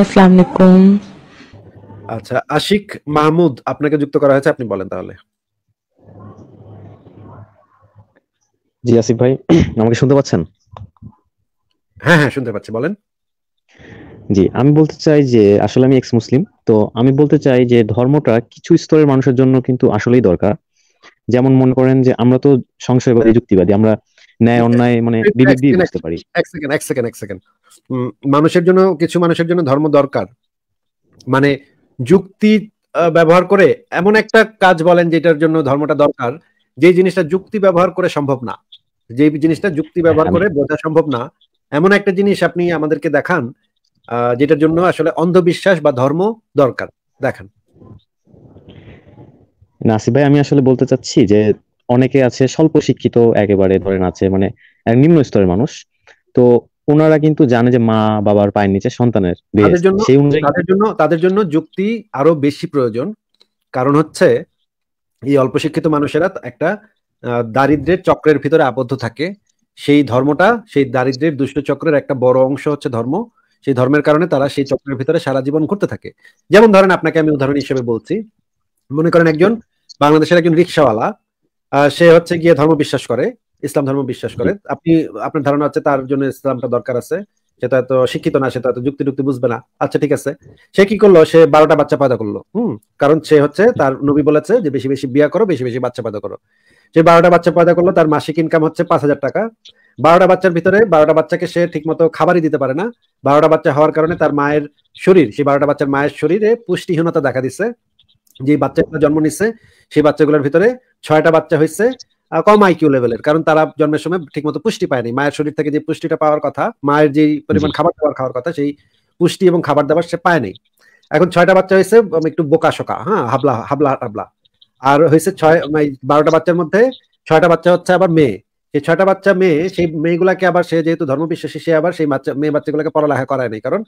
আচ্ছা আশিক মাহমুদ আপনাকে যুক্ত করা হয়েছে আপনি বলেন তাহলে জি আসিফ ভাই আমাকে শুনতে পাচ্ছেন হ্যাঁ হ্যাঁ শুনতে পাচ্ছি বলেন জি আমি বলতে চাই যে আসলে আমি এক্স মুসলিম তো আমি বলতে চাই যে ধর্মটা কিছু স্তরের মানুষের জন্য কিন্তু আসলেই দরকার যেমন মনে করেন যে আমরা তো সংশয়বাদী যুক্তিবাদী আমরা ন্যায় অন্যায় মানে বিবেক দিয়ে বুঝতে পারি এক সেকেন্ড এক সেকেন্ড এক সেকেন্ড মানুষের জন্য কিছু মানুষের জন্য ধর্ম দরকার মানে যুক্তি ব্যবহার করে এমন একটা কাজ বলেন যেটার জন্য ধর্মটা দরকার যে জিনিসটা যুক্তি ব্যবহার করে সম্ভব না যে জিনিসটা যুক্তি হ্যাঁ, ব্যবহার করে বোঝা সম্ভব না এমন একটা জিনিস আপনি আমাদেরকে দেখান যেটার জন্য আসলে অন্ধবিশ্বাস বা ধর্ম দরকার দেখান নাসি ভাই আমি আসলে বলতে চাচ্ছি যে অনেকে আছে স্বল্প শিক্ষিত একেবারে ধরেন আছে মানে নিম্ন স্তরের মানুষ তো ওনারা কিন্তু জানে যে মা বাবার পায়ের নিচে সন্তানের তাদের জন্য তাদের জন্য তাদের জন্য যুক্তি আরো বেশি প্রয়োজন কারণ হচ্ছে এই অল্প শিক্ষিত মানুষেরা একটা দারিদ্রের চক্রের ভিতরে আবদ্ধ থাকে সেই ধর্মটা সেই দারিদ্রের দুষ্ট চক্রের একটা বড় অংশ হচ্ছে ধর্ম সেই ধর্মের কারণে তারা সেই চক্রের ভিতরে সারা জীবন ঘুরতে থাকে যেমন ধরেন আপনাকে আমি উদাহরণ হিসেবে বলছি মনে করেন একজন বাংলাদেশের একজন রিক্সাওয়ালা সে হচ্ছে গিয়ে ধর্ম বিশ্বাস করে ইসলাম ধর্ম বিশ্বাস করে আপনি আপনার ধারণা হচ্ছে তার জন্য ইসলামটা দরকার আছে সেটা তো শিক্ষিত না সেটা তো যুক্তি টুক্তি বুঝবে না আচ্ছা ঠিক আছে সে কি করলো সে বারোটা বাচ্চা পয়দা করলো হম কারণ সে হচ্ছে তার নবী বলেছে যে বেশি বেশি বিয়া করো বেশি বেশি বাচ্চা পয়দা করো সে বারোটা বাচ্চা পয়দা করলো তার মাসিক ইনকাম হচ্ছে পাঁচ হাজার টাকা বারোটা বাচ্চার ভিতরে বারোটা বাচ্চাকে সে ঠিক মতো খাবারই দিতে পারে না বারোটা বাচ্চা হওয়ার কারণে তার মায়ের শরীর সেই বারোটা বাচ্চার মায়ের শরীরে পুষ্টিহীনতা দেখা দিচ্ছে যে বাচ্চাগুলো জন্ম নিচ্ছে সেই বাচ্চাগুলোর ভিতরে ছয়টা বাচ্চা হয়েছে কম আইকিউ লেভেলের কারণ তারা জন্মের সময় ঠিকমতো পুষ্টি পায়নি মায়ের শরীর থেকে যে পুষ্টিটা পাওয়ার কথা মায়ের যে পরিমাণ খাবার দাবার খাওয়ার কথা সেই পুষ্টি এবং খাবার দাবার সে পায়নি এখন ছয়টা বাচ্চা হয়েছে একটু বোকা শোকা হ্যাঁ হাবলা হাবলা হাবলা আর হয়েছে ছয় বারোটা বাচ্চার মধ্যে ছয়টা বাচ্চা হচ্ছে আবার মেয়ে সেই ছয়টা বাচ্চা মেয়ে সেই মেয়েগুলাকে আবার সে যেহেতু ধর্মবিশ্বাসী সে আবার সেই বাচ্চা মেয়ে বাচ্চাগুলোকে পড়ালেখা করায় নাই কারণ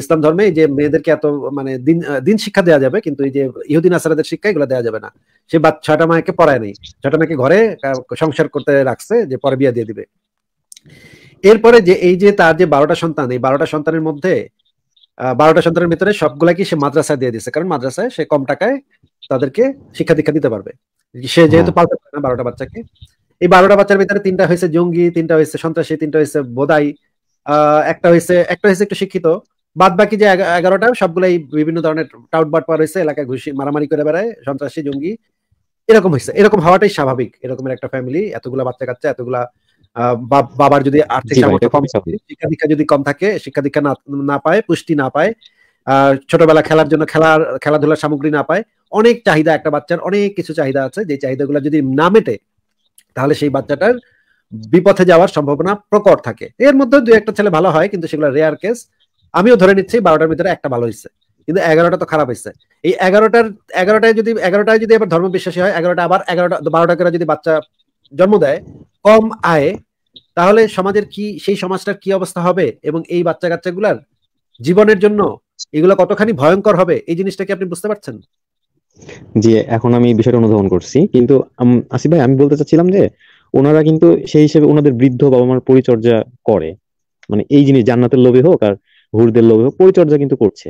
ইসলাম ধর্মে যে মেয়েদেরকে এত মানে দিন দিন শিক্ষা দেওয়া যাবে কিন্তু এই যে ইহুদিন আসারাদের শিক্ষা এগুলো দেওয়া যাবে না সে বা ছয়টা মায়কে পড়ায় নেই ছয়টা মাকে ঘরে সংসার করতে রাখছে যে পরে বিয়ে দিয়ে দিবে এরপরে যে এই যে তার যে বারোটা সন্তান এই বারোটা সন্তানের মধ্যে বারোটা সন্তানের ভিতরে সবগুলা কি সে মাদ্রাসায় দিয়ে দিচ্ছে কারণ মাদ্রাসায় সে কম টাকায় তাদেরকে শিক্ষা দীক্ষা দিতে পারবে সে হ্যাঁ। যেহেতু পালতে পারে না বারোটা বাচ্চাকে এই বারোটা বাচ্চার ভিতরে তিনটা হয়েছে জঙ্গি তিনটা হয়েছে সন্ত্রাসী তিনটা হয়েছে বোদাই আহ একটা হয়েছে একটা হয়েছে একটু শিক্ষিত বাদ বাকি যে এগারোটা সবগুলাই বিভিন্ন ধরনের টাউট বাট পার হয়েছে এলাকায় ঘুষি মারামারি করে বেড়ায় সন্ত্রাসী জঙ্গি এরকম হয়েছে এরকম হওয়াটাই স্বাভাবিক এরকমের একটা ফ্যামিলি এতগুলা বাচ্চা কাচ্চা এতগুলা বাবার যদি আর্থিক শিক্ষা দীক্ষা যদি কম থাকে শিক্ষা দীক্ষা না পায় পুষ্টি না পায় ছোটবেলা খেলার জন্য খেলার খেলাধুলার সামগ্রী না পায় অনেক চাহিদা একটা বাচ্চার অনেক কিছু চাহিদা আছে যে চাহিদাগুলো যদি না মেটে তাহলে সেই বাচ্চাটার বিপথে যাওয়ার সম্ভাবনা প্রকট থাকে এর মধ্যে দু একটা ছেলে ভালো হয় কিন্তু সেগুলো রেয়ার কেস আমিও ধরে নিচ্ছি বারোটার ভিতরে একটা ভালো হয়েছে কিন্তু এগারোটা তো খারাপ হয়েছে এই এগারোটার এগারোটায় যদি এগারোটায় যদি আবার ধর্ম বিশ্বাসী হয় এগারোটা আবার এগারোটা বারোটা করে যদি বাচ্চা জন্ম দেয় কম আয়ে তাহলে সমাজের কি সেই সমাজটার কি অবস্থা হবে এবং এই বাচ্চা কাচ্চাগুলার জীবনের জন্য এগুলো কতখানি ভয়ঙ্কর হবে এই জিনিসটা কি আপনি বুঝতে পারছেন জি এখন আমি বিষয়টা অনুধাবন করছি কিন্তু আসি ভাই আমি বলতে চাচ্ছিলাম যে ওনারা কিন্তু সেই হিসেবে ওনাদের বৃদ্ধ বাবা মার পরিচর্যা করে মানে এই জিনিস জান্নাতের লোভে হোক আর ঘুরদের লোভে হোক পরিচর্যা কিন্তু করছে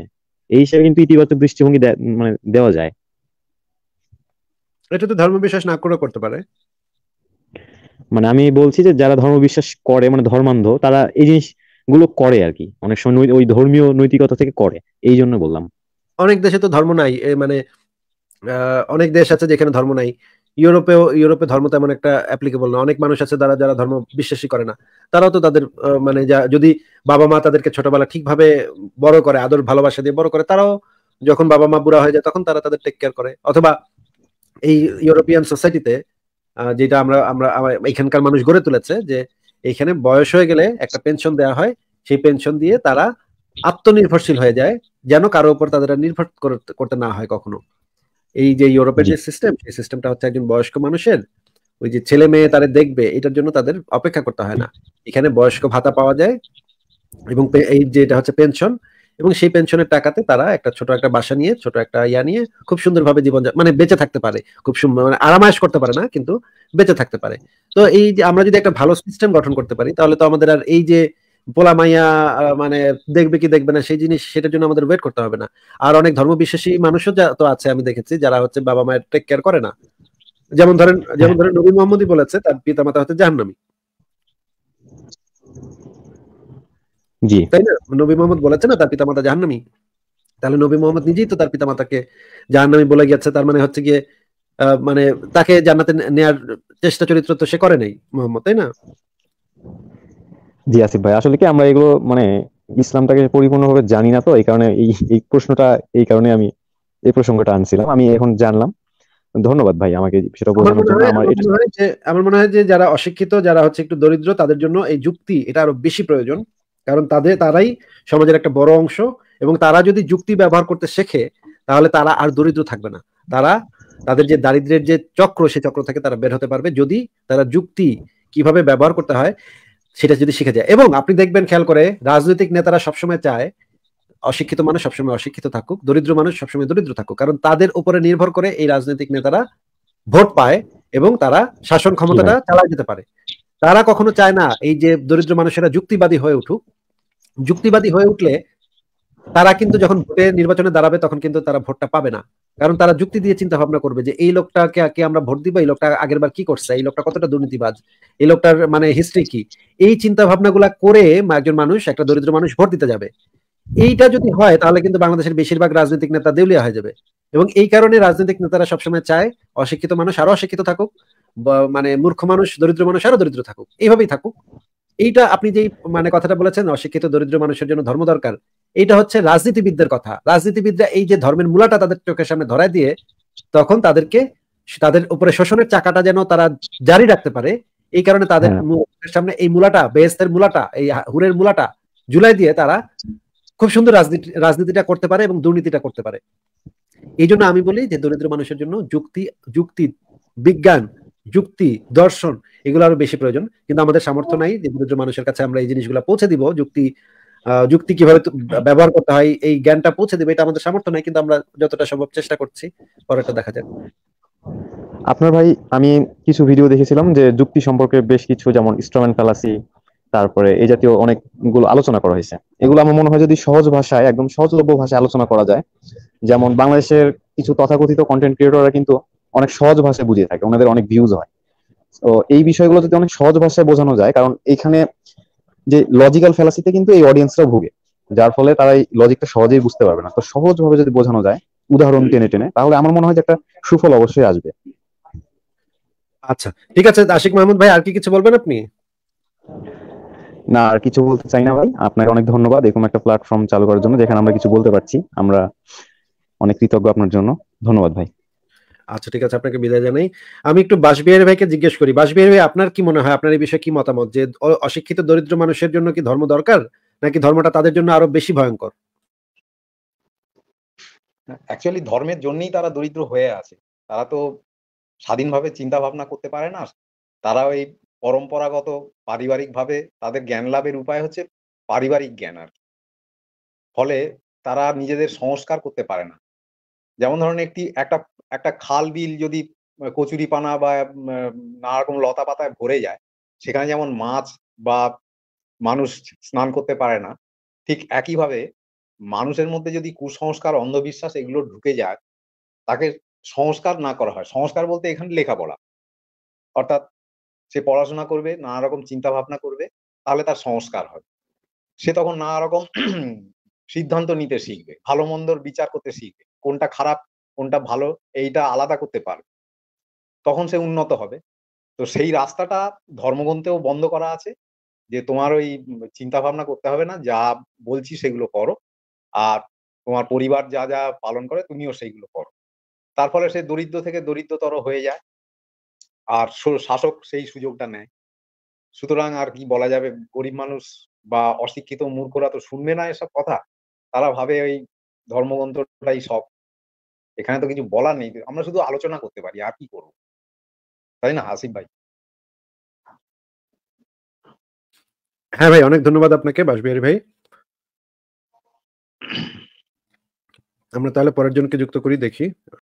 এই হিসাবে কিন্তু ইতিবাচক দৃষ্টিভঙ্গি মানে দেওয়া যায় এটা তো ধর্ম বিশ্বাস না করে করতে পারে মানে আমি বলছি যে যারা ধর্ম বিশ্বাস করে মানে ধর্মান্ধ তারা এই জিনিসগুলো করে আর কি অনেক সময় ওই ধর্মীয় নৈতিকতা থেকে করে এই জন্য বললাম অনেক দেশে তো ধর্ম নাই মানে অনেক দেশ আছে যেখানে ধর্ম নাই ইউরোপেও ইউরোপে ধর্ম তেমন একটা অ্যাপ্লিকেবল না অনেক মানুষ আছে যারা যারা ধর্ম বিশ্বাসী করে না তারাও তো তাদের মানে যা যদি বাবা মা তাদেরকে ছোটবেলা ঠিকভাবে বড় করে আদর ভালোবাসা দিয়ে বড় করে তারাও যখন বাবা মা বুড়া হয়ে যায় তখন তারা তাদের টেক কেয়ার করে অথবা এই ইউরোপিয়ান সোসাইটিতে যেটা আমরা আমরা এখানকার মানুষ গড়ে তুলেছে যে এখানে বয়স হয়ে গেলে একটা পেনশন দেওয়া হয় সেই পেনশন দিয়ে তারা আত্মনির্ভরশীল হয়ে যায় যেন কারো উপর তাদের নির্ভর করতে না হয় কখনো এই যে ইউরোপের যে সিস্টেম সেই সিস্টেমটা হচ্ছে একজন বয়স্ক মানুষের ওই যে ছেলে মেয়ে তারা দেখবে এটার জন্য তাদের অপেক্ষা করতে হয় না এখানে বয়স্ক ভাতা পাওয়া যায় এবং এই যে এটা হচ্ছে পেনশন এবং সেই পেনশনের টাকাতে তারা একটা ছোট একটা বাসা নিয়ে ছোট একটা ইয়া নিয়ে খুব সুন্দরভাবে জীবন মানে বেঁচে থাকতে পারে খুব সুন্দর মানে আরামায়স করতে পারে না কিন্তু বেঁচে থাকতে পারে তো এই যে আমরা যদি একটা ভালো সিস্টেম গঠন করতে পারি তাহলে তো আমাদের আর এই যে পোলা মাইয়া মানে দেখবে কি দেখবে না সেই জিনিস সেটার জন্য আমাদের ওয়েট করতে হবে না আর অনেক ধর্ম বিশ্বাসী মানুষও তো আছে আমি দেখেছি যারা হচ্ছে বাবা মায়ের টেক কেয়ার করে না যেমন ধরেন যেমন ধরেন নবী মোহাম্মদই বলেছে তার পিতা মাতা হচ্ছে জাহান্নামী জি তাই না নবী মোহাম্মদ বলেছে না তার পিতামাতা জাহান্নামী তাহলে নবী মোহাম্মদ নিজেই তো তার পিতামাতাকে জাহান্নামী বলে গেছে তার মানে হচ্ছে গিয়ে মানে তাকে জান্নাতে নেয়ার চেষ্টা চরিত্র তো সে করে নাই মোহাম্মদ তাই না জি আসিফ ভাই আসলে কি আমরা এগুলো মানে ইসলামটাকে পরিপূর্ণভাবে জানি না তো এই কারণে এই এই প্রশ্নটা এই কারণে আমি এই প্রসঙ্গটা আনছিলাম আমি এখন জানলাম ধন্যবাদ ভাই আমাকে সেটা বোঝানোর জন্য আমার যে আমার মনে হয় যে যারা অশিক্ষিত যারা হচ্ছে একটু দরিদ্র তাদের জন্য এই যুক্তি এটা আরো বেশি প্রয়োজন কারণ তাদের তারাই সমাজের একটা বড় অংশ এবং তারা যদি যুক্তি ব্যবহার করতে শেখে তাহলে তারা আর দরিদ্র থাকবে না তারা তাদের যে দারিদ্রের যে চক্র সেই চক্র থেকে তারা বের হতে পারবে যদি তারা যুক্তি কিভাবে ব্যবহার করতে হয় সেটা যদি শিখে যায় এবং আপনি দেখবেন খেয়াল করে রাজনৈতিক নেতারা সবসময় চায় অশিক্ষিত মানুষ সবসময় অশিক্ষিত থাকুক দরিদ্র মানুষ সবসময় দরিদ্র থাকুক কারণ তাদের উপরে নির্ভর করে এই রাজনৈতিক নেতারা ভোট পায় এবং তারা শাসন ক্ষমতাটা চালাই যেতে পারে তারা কখনো চায় না এই যে দরিদ্র মানুষেরা যুক্তিবাদী হয়ে উঠুক যুক্তিবাদী হয়ে উঠলে তারা কিন্তু যখন ভোটে নির্বাচনে দাঁড়াবে তখন কিন্তু তারা ভোটটা পাবে না কারণ তারা যুক্তি দিয়ে চিন্তা ভাবনা করবে যে এই লোকটাকে কে আমরা ভোট দিব এই লোকটা আগের বার কি করছে এই লোকটা কতটা দুর্নীতিবাজ এই লোকটার মানে হিস্ট্রি কি এই চিন্তা ভাবনা গুলা করে একজন মানুষ একটা দরিদ্র মানুষ ভোট দিতে যাবে এইটা যদি হয় তাহলে কিন্তু বাংলাদেশের বেশিরভাগ রাজনৈতিক নেতা দেউলিয়া হয়ে যাবে এবং এই কারণে রাজনৈতিক নেতারা সবসময় চায় অশিক্ষিত মানুষ আরো অশিক্ষিত থাকুক মানে মূর্খ মানুষ দরিদ্র মানুষ আরো দরিদ্র থাকুক এইভাবেই থাকুক এইটা আপনি যে মানে কথাটা বলেছেন অশিক্ষিত দরিদ্র মানুষের জন্য ধর্ম দরকার এটা হচ্ছে রাজনীতিবিদদের কথা রাজনীতিবিদরা এই যে ধর্মের মূলাটা তাদের চোখের সামনে ধরায় দিয়ে তখন তাদেরকে তাদের উপরে শোষণের চাকাটা যেন তারা জারি রাখতে পারে এই কারণে তাদের হ্যাঁ। সামনে এই মূলাটা বেহেস্তের মূলাটা এই হুরের মূলাটা জুলাই দিয়ে তারা খুব সুন্দর রাজনীতি রাজনীতিটা করতে পারে এবং দুর্নীতিটা করতে পারে এই জন্য আমি বলি যে দরিদ্র মানুষের জন্য যুক্তি যুক্তি বিজ্ঞান যুক্তি দর্শন এগুলো আরো বেশি প্রয়োজন কিন্তু আমাদের সামর্থ্য নাই যে দরিদ্র মানুষের কাছে আমরা এই জিনিসগুলো পৌঁছে দিব যুক্তি যুক্তি কিভাবে ব্যবহার করতে হয় এই জ্ঞানটা পৌঁছে দেবে এটা আমাদের সামর্থ্য নাই কিন্তু আমরা যতটা সম্ভব চেষ্টা করছি পরেরটা দেখা যাক আপনার ভাই আমি কিছু ভিডিও দেখেছিলাম যে যুক্তি সম্পর্কে বেশ কিছু যেমন স্ট্রমেন ফ্যালাসি তারপরে এই জাতীয় অনেকগুলো আলোচনা করা হয়েছে এগুলো আমার মনে হয় যদি সহজ ভাষায় একদম সহজলভ্য ভাষায় আলোচনা করা যায় যেমন বাংলাদেশের কিছু তথাকথিত কন্টেন্ট ক্রিয়েটররা কিন্তু অনেক সহজ ভাষায় বুঝিয়ে থাকে ওনাদের অনেক ভিউজ হয় তো এই বিষয়গুলো যদি অনেক সহজ ভাষায় বোঝানো যায় কারণ এখানে যে লজিক্যাল ফ্যালাসিতে কিন্তু এই অডিয়েন্সরা ভুগে যার ফলে তারা এই লজিকটা সহজেই বুঝতে পারবে না তো সহজভাবে যদি বোঝানো যায় উদাহরণ টেনে টেনে তাহলে আমার মনে হয় যে একটা সুফল অবশ্যই আসবে আচ্ছা ঠিক আছে আশিক মাহমুদ ভাই আর কি কিছু বলবেন আপনি না আর কিছু বলতে চাই না ভাই আপনাকে অনেক ধন্যবাদ এরকম একটা প্ল্যাটফর্ম চালু করার জন্য যেখানে আমরা কিছু বলতে পারছি আমরা অনেক কৃতজ্ঞ আপনার জন্য ধন্যবাদ ভাই আচ্ছা ঠিক আছে আপনাকে বিদায় জানাই আমি একটু বাসবিহারী ভাইকে জিজ্ঞেস করি বাসবিহারী ভাই আপনার কি মনে হয় আপনার এই বিষয়ে কি মতামত যে অশিক্ষিত দরিদ্র মানুষের জন্য কি ধর্ম দরকার নাকি ধর্মটা তাদের জন্য আরো বেশি ভয়ঙ্কর অ্যাকচুয়ালি ধর্মের জন্যই তারা দরিদ্র হয়ে আছে তারা তো স্বাধীনভাবে চিন্তা ভাবনা করতে পারে না তারা ওই পরম্পরাগত পারিবারিকভাবে তাদের জ্ঞান লাভের উপায় হচ্ছে পারিবারিক জ্ঞান আর ফলে তারা নিজেদের সংস্কার করতে পারে না যেমন ধরুন একটি একটা একটা খাল বিল যদি কচুরিপানা বা নানা রকম লতা পাতায় ভরে যায় সেখানে যেমন মাছ বা মানুষ স্নান করতে পারে না ঠিক একইভাবে মানুষের মধ্যে যদি কুসংস্কার অন্ধবিশ্বাস এগুলো ঢুকে যায় তাকে সংস্কার না করা হয় সংস্কার বলতে এখানে লেখাপড়া অর্থাৎ সে পড়াশোনা করবে নানা রকম চিন্তা ভাবনা করবে তাহলে তার সংস্কার হবে সে তখন নানা রকম সিদ্ধান্ত নিতে শিখবে ভালো মন্দর বিচার করতে শিখবে কোনটা খারাপ কোনটা ভালো এইটা আলাদা করতে পারবে তখন সে উন্নত হবে তো সেই রাস্তাটা ধর্মগ্রন্থেও বন্ধ করা আছে যে তোমার ওই চিন্তা ভাবনা করতে হবে না যা বলছি সেগুলো করো আর তোমার পরিবার যা যা পালন করে তুমিও সেইগুলো করো তার ফলে সে দরিদ্র থেকে দরিদ্রতর হয়ে যায় আর শাসক সেই সুযোগটা নেয় সুতরাং আর কি বলা যাবে গরিব মানুষ বা অশিক্ষিত মূর্খরা তো শুনবে না এসব কথা তারা ভাবে ওই ধর্মগ্রন্থটাই সব এখানে তো কিছু বলার নেই আমরা শুধু আলোচনা করতে পারি আর কি করবো তাই না আসিফ ভাই হ্যাঁ ভাই অনেক ধন্যবাদ আপনাকে বাসবিহারি ভাই আমরা তাহলে পরের জনকে যুক্ত করি দেখি